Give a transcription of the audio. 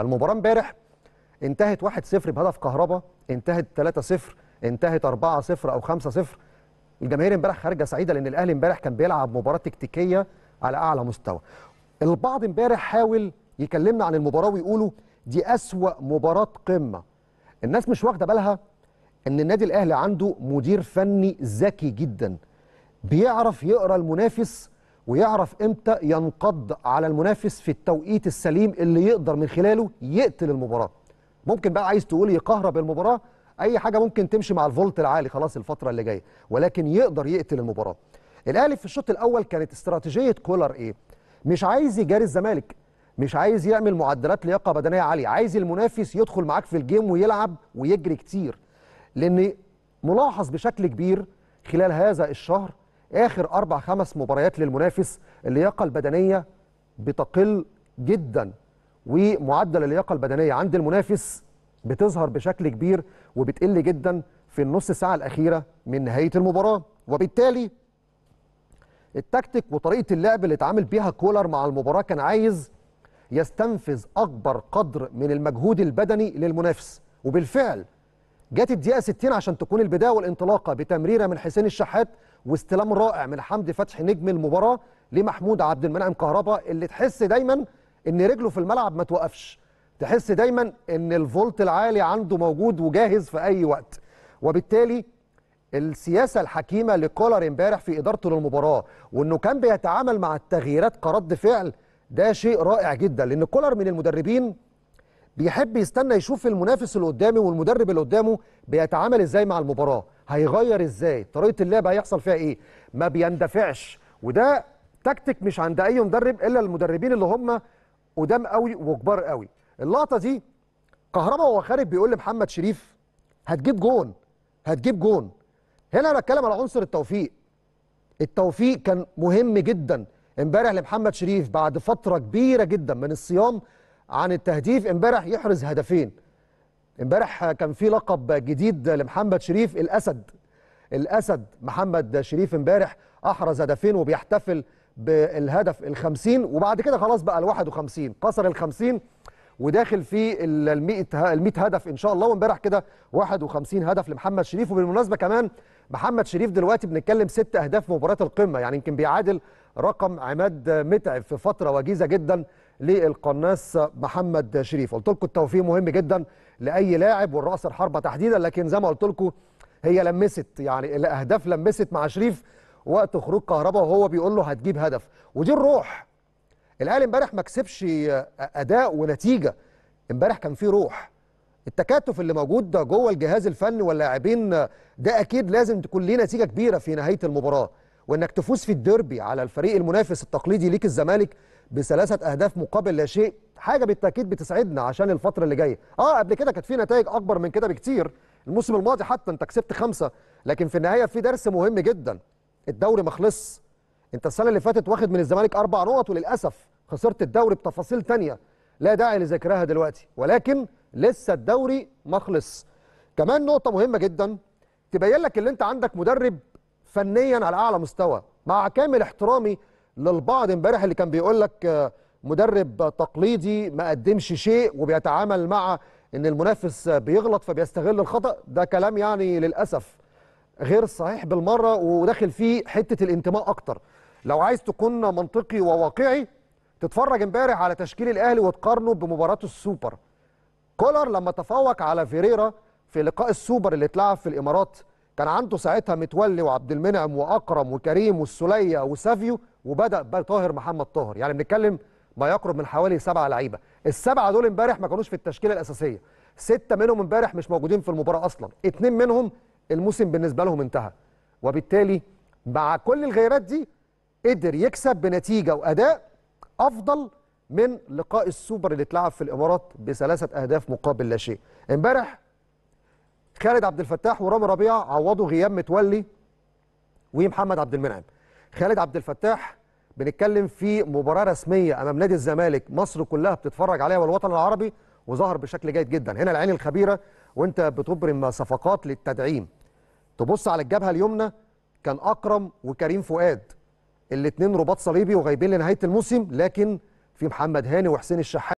المباراه امبارح انتهت 1-0 بهدف كهربا انتهت 3-0 انتهت 4-0 او 5-0 الجماهير امبارح خارجه سعيده لان الاهلي امبارح كان بيلعب مباراه تكتيكيه على اعلى مستوى البعض امبارح حاول يكلمنا عن المباراه ويقولوا دي اسوا مباراه قمه الناس مش واخده بالها ان النادي الاهلي عنده مدير فني ذكي جدا بيعرف يقرا المنافس ويعرف امتى ينقض على المنافس في التوقيت السليم اللي يقدر من خلاله يقتل المباراه ممكن بقى عايز تقول يكهرب المباراه اي حاجه ممكن تمشي مع الفولت العالي خلاص الفتره اللي جايه ولكن يقدر يقتل المباراه الاهلي في الشوط الاول كانت استراتيجيه كولر ايه مش عايز يجاري الزمالك مش عايز يعمل معدلات لياقه بدنيه عاليه عايز المنافس يدخل معاك في الجيم ويلعب ويجري كتير لان ملاحظ بشكل كبير خلال هذا الشهر اخر اربع خمس مباريات للمنافس اللياقه البدنيه بتقل جدا ومعدل اللياقه البدنيه عند المنافس بتظهر بشكل كبير وبتقل جدا في النص ساعه الاخيره من نهايه المباراه وبالتالي التكتيك وطريقه اللعب اللي اتعامل بيها كولر مع المباراه كان عايز يستنفذ اكبر قدر من المجهود البدني للمنافس وبالفعل جت الدقيقه 60 عشان تكون البدايه والانطلاقه بتمريره من حسين الشحات واستلام رائع من حمدي فتحي نجم المباراه لمحمود عبد المنعم كهربا اللي تحس دايما ان رجله في الملعب ما توقفش تحس دايما ان الفولت العالي عنده موجود وجاهز في اي وقت وبالتالي السياسه الحكيمه لكولر امبارح في ادارته للمباراه وانه كان بيتعامل مع التغييرات كرد فعل ده شيء رائع جدا لان كولر من المدربين بيحب يستنى يشوف المنافس اللي قدامه والمدرب اللي قدامه بيتعامل ازاي مع المباراه هيغير ازاي طريقه اللعب هيحصل فيها ايه ما بيندفعش وده تكتيك مش عند اي مدرب الا المدربين اللي هم قدام قوي وكبار قوي اللقطه دي كهربا وهو خارج بيقول لمحمد شريف هتجيب جون هتجيب جون هنا انا بتكلم على عنصر التوفيق التوفيق كان مهم جدا امبارح لمحمد شريف بعد فتره كبيره جدا من الصيام عن التهديف امبارح يحرز هدفين امبارح كان في لقب جديد لمحمد شريف الاسد الاسد محمد شريف امبارح احرز هدفين وبيحتفل بالهدف ال50 وبعد كده خلاص بقى ال51 كسر ال50 وداخل في ال100 هدف ان شاء الله وامبارح كده 51 هدف لمحمد شريف وبالمناسبه كمان محمد شريف دلوقتي بنتكلم ست اهداف مباراه القمه يعني يمكن بيعادل رقم عماد متعب في فتره وجيزه جدا للقناص محمد شريف قلت لكم التوفيق مهم جدا لاي لاعب والراس الحربه تحديدا لكن زي ما قلت لكم هي لمست يعني الاهداف لمست مع شريف وقت خروج كهربا وهو بيقول له هتجيب هدف ودي الروح الاهلي امبارح ما كسبش آه، اداء ونتيجه امبارح كان في روح التكاتف اللي موجود ده جوه الجهاز الفني واللاعبين آه، ده اكيد لازم تكون ليه نتيجه كبيره في نهايه المباراه وانك تفوز في الديربي على الفريق المنافس التقليدي ليك الزمالك بثلاثه اهداف مقابل لا شيء حاجه بالتاكيد بتسعدنا عشان الفتره اللي جايه اه قبل كده كانت في نتائج اكبر من كده بكتير الموسم الماضي حتى انت كسبت خمسه لكن في النهايه في درس مهم جدا الدوري ما خلصش انت السنه اللي فاتت واخد من الزمالك اربع نقط وللاسف خسرت الدوري بتفاصيل تانية لا داعي لذكرها دلوقتي ولكن لسه الدوري ما خلص كمان نقطه مهمه جدا تبين لك ان انت عندك مدرب فنيا على اعلى مستوى مع كامل احترامي للبعض امبارح اللي كان بيقول لك آه، مدرب تقليدي ما قدمش شيء وبيتعامل مع ان المنافس بيغلط فبيستغل الخطا ده كلام يعني للاسف غير صحيح بالمره وداخل فيه حته الانتماء اكتر لو عايز تكون منطقي وواقعي تتفرج امبارح على تشكيل الاهلي وتقارنه بمباراه السوبر كولر لما تفوق على فيريرا في لقاء السوبر اللي اتلعب في الامارات كان عنده ساعتها متولي وعبد المنعم واكرم وكريم والسوليه وسافيو وبدا طاهر محمد طاهر يعني بنتكلم ما يقرب من حوالي سبعه لعيبه السبعه دول امبارح ما كانوش في التشكيله الاساسيه سته منهم امبارح مش موجودين في المباراه اصلا اتنين منهم الموسم بالنسبه لهم انتهى وبالتالي مع كل الغيابات دي قدر يكسب بنتيجه واداء افضل من لقاء السوبر اللي اتلعب في الامارات بثلاثه اهداف مقابل لا شيء امبارح خالد عبد الفتاح ورامي ربيعه عوضوا غياب متولي ومحمد عبد المنعم خالد عبد الفتاح بنتكلم في مباراه رسميه امام نادي الزمالك مصر كلها بتتفرج عليها والوطن العربي وظهر بشكل جيد جدا هنا العين الخبيره وانت بتبرم صفقات للتدعيم تبص على الجبهه اليمنى كان اكرم وكريم فؤاد الاثنين رباط صليبي وغايبين لنهايه الموسم لكن في محمد هاني وحسين الشحات